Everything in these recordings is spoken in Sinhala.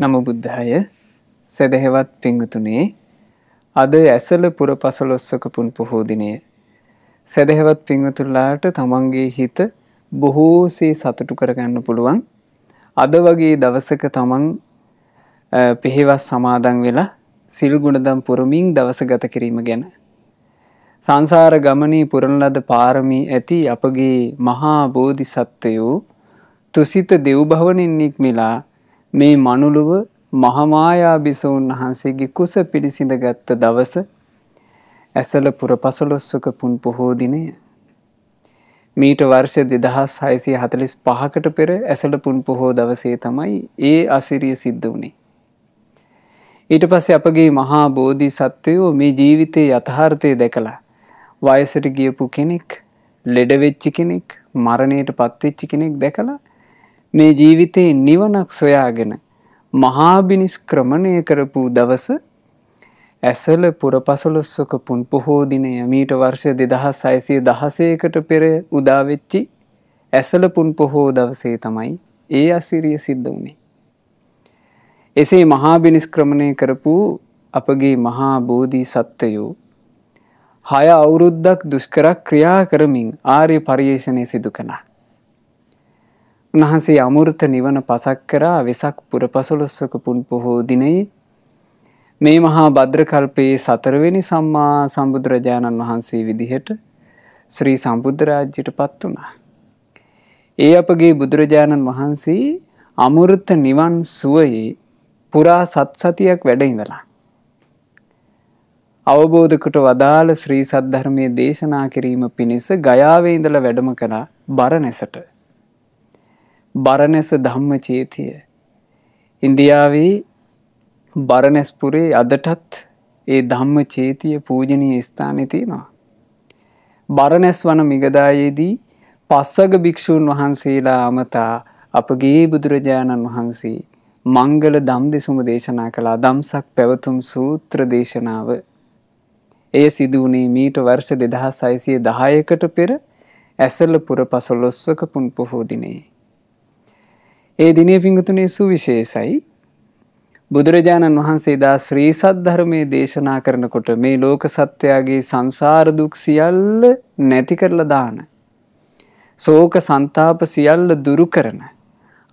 නම බුද්ධාය සැදහෙවත් පිංගුතුනේ අද ඇසල පුර පසලොස්සක පුන් පොහෝදිනය. සැදහෙවත් පිංවතුල්ලාට තමන්ගේ හිත බොහෝසේ සතුටු කරගන්න පුළුවන්. අද වගේ දවසක තමන් පෙහෙවස් සමාදන් වෙලා සිල්ගුණදම් පුරමින් දවස ගත කිරීම ගැන. සංසාර ගමනී පුරණ ලද පාරමී ඇති අපගේ මහා බෝධි සත්වයෝ තුසිත දෙව්භවනින් නික්මිලා මේ මනුලුව මහමායා බිසවුන් වහන්සේගේ කුස පිළිසිඳ ගත්ත දවස ඇසල පුර පසලොස්සක පුන් පොහෝ දිනය. මීට වර්ෂ දෙදහස් හයිසිය හතලිස් පහකට පෙර ඇසල පුන් පොහෝ දවසේ තමයි ඒ අසිරිය සිද්ධ වුණේ. ඊට පස්සේ අපගේ මහා බෝධි සත්වයෝ මේ ජීවිතයේ යථාර්ථය දැකලා වයසට ගියපු කෙනෙක් ලෙඩවෙච්චි කෙනෙක් මරණයට පත්වෙච්චි කෙනෙක් දැකලා මේ ජීවිතේ නිවනක් සොයාගෙන මහාබිනිස්ක්‍රමණය කරපු දවස ඇසල පුරපසලොස්සක පුන් පොහෝ දිනය මීට වර්ෂය දෙදහස් සයිසිය දහසයකට පෙර උදාවෙච්චි ඇසල පුන් පොහෝ දවසේ තමයි ඒ අසිරිය සිද්ධ වුණේ. එසේ මහාබිනිස්ක්‍රමණය කරපු අපගේ මහා බෝධී සත්වයෝ හය අවුරුද්දක් දුෂ්කරක් ක්‍රියා කරමින් ආර්ය පරියේෂණය සිදු කනා. උන්වහන්සේ අමෘත නිවන පසක් කරා වෙසක් පුරපසළොස්වක පුන් පොහෝ දිනයේ මේ මහා භද්‍රකල්පයේ සතරවෙනි සම්මා සම්බුදුරජාණන් වහන්සේ විදිහට ශ්‍රී සම්බුද්ධරාජ්‍යයට පත් වුණා. ඒ අපගේ බුදුරජාණන් වහන්සේ අමුෘත නිවන් සුවයේ පුරා සත්සතියක් වැඩඉඳලා. අවබෝධකට වදාළ ශ්‍රී සද්ධර්මය දේශනා කිරීම පිණිස ගයාවේ ඉඳල වැඩම කළ බරණැසට බරණැස ධම්මචේතිය. ඉන්දියාවේ බරණැස්පුරේ අදටත් ඒ ධම්ම චේතිය පූජනී ස්ථානතිනවා. බරණැස් වන මිගදායේදී පස්සග භික්‍ෂූන් වහන්සේලා අමතා අපගේ බුදුරජාණන් වහන්සේ මංගල දම් දෙසුම දේශනා කළා දම්සක් පැවතුම් සූත්‍ර දේශනාව. එය සිදුවනේ මීට වර්ෂ දෙදහස් සයිසිය දහයකට පෙර ඇසල්ල පුර පසොල්ලොස්වක පුන් පොහෝදිනේ. ඒ දිනේ පිංගතුනේ සුවිශේෂයි. බුදුරජාණන් වහන්සේ දා ශ්‍රී සද්ධර්මයේ දේශනා කරනකොට මේ ලෝක සත්වයාගේ සංසාර දුක් සියල්ල නැති කරලා දාන ශෝක සන්තාප සියල්ල දුරු කරන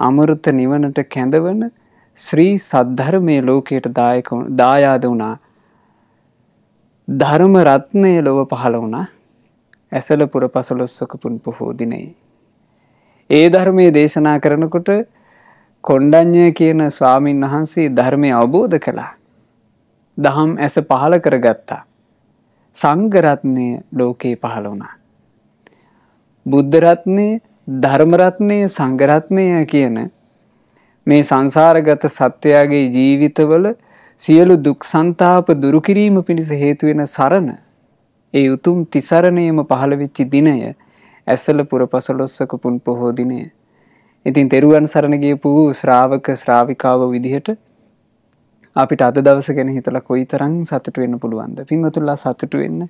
අමෘත නිවනට කැඳවන ශ්‍රී සද්ධර්මයේ ලෝකයට දායක දායාද වුණා ධර්ම රත්නය ලොව පහළ වුණා ඇසල පුර පසළොස්සක පුන් පොහෝ දිනේ ඒ ධර්මයේ දේශනා කරනකොට කොණ්ඩඤ්ඤය කියන ස්වාමින් වහන්සේ ධර්මය අවබෝධ කළා. දහම් ඇස පහළ කරගත්තා. සංඝරත්නය ලෝකයේ පහළ වුණා. බුද්ධරත්නය ධර්මරත්නය සංගරත්නය කියන මේ සංසාරගත සත්‍යයාගේ ජීවිතවල සියලු දුක් සන්තාප දුරුකිරීම පිණිස හේතුවෙන සරණ ඒ උතුම් තිසරණයම පහළවෙච්චි දිනය ඇසල පුර පසළොස්සක පුන් පොහෝ දිනය. ඉතින් තෙරුවන් සරණ ගියපු ශ්‍රාවක ශ්‍රාවිකාව විදිහට අපිට අද දවස ගැන හිතලා කොයි තරම් සතුට වෙන්න පුළුවන්ද පින්වතුල්ලා සතුටු වෙන්න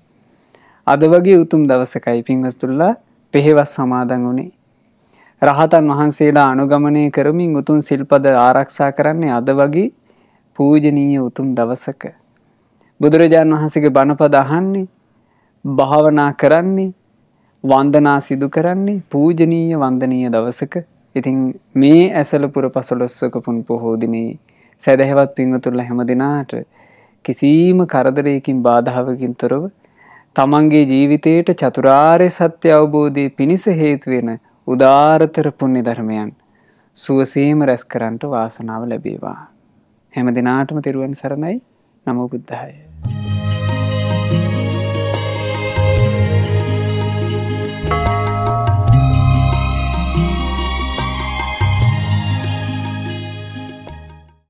අද වගේ උතුම් දවසකයි පින්වස්තුල්ලා පෙහෙවස් සමාදන් වුණේ රහතන් වහන්සේලා අනුගමනය කරමින් උතුම් සිල්පද ආරක්ෂා කරන්නේ අද වගේ පූජනීය උතුම් දවසක බුදුරජාණන් වහන්සේගේ බණපද අහන්නේ භාවනා කරන්නේ වන්දනා සිදු කරන්නේ පූජනීය වන්දනීය දවසක ඉතිං මේ ඇසල පුර පසොලොස්සකපුන් පොහෝදිනේ සැදැහෙවත් පිංවතුරල හැම දෙනාට කිසිීම කරදරයකින් බාධාවකින් තොරව තමන්ගේ ජීවිතයට චතුරාරය සත්‍ය අවබෝධය පිණිස හේතුවෙන උදාරතර පුුණ්‍ය ධර්මයන් සුවසේම රැස් කරන්ට වාසනාව ලැබේවා. හැම දෙනාටම තෙරුවන් සරණයි නම බුද්ධහය.